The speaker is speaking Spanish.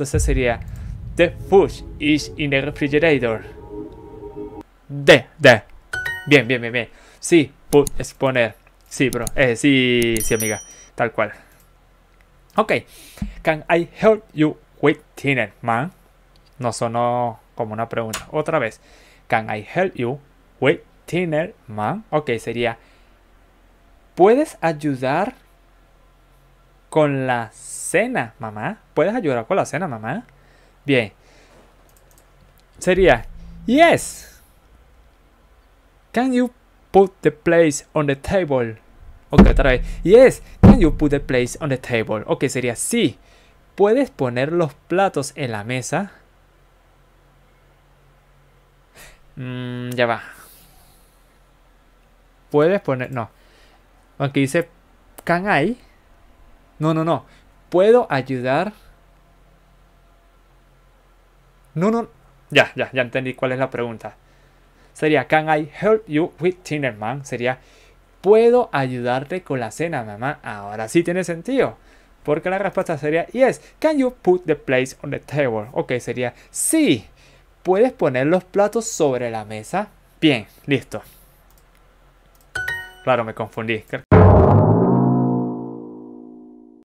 Entonces sería The push is in the refrigerator. de. the. Bien, bien, bien, bien. Sí, put exponer. Sí, bro. Eh, sí, sí, amiga. Tal cual. Ok. Can I help you with dinner, man? No sonó como una pregunta. Otra vez. Can I help you with dinner, man? Ok, sería. ¿Puedes ayudar con las cena, mamá. ¿Puedes ayudar con la cena, mamá? Bien. Sería, yes. Can you put the plates on the table? Ok, otra vez. Yes, can you put the plates on the table? Ok, sería sí. ¿Puedes poner los platos en la mesa? Mm, ya va. ¿Puedes poner...? No. Aunque dice can I. No, no, no puedo ayudar? No, no. Ya, ya, ya entendí cuál es la pregunta. Sería, can I help you with dinner, man? Sería, ¿puedo ayudarte con la cena, mamá? Ahora sí tiene sentido. Porque la respuesta sería, yes, can you put the plates on the table? Ok, sería, sí, ¿puedes poner los platos sobre la mesa? Bien, listo. Claro, me confundí.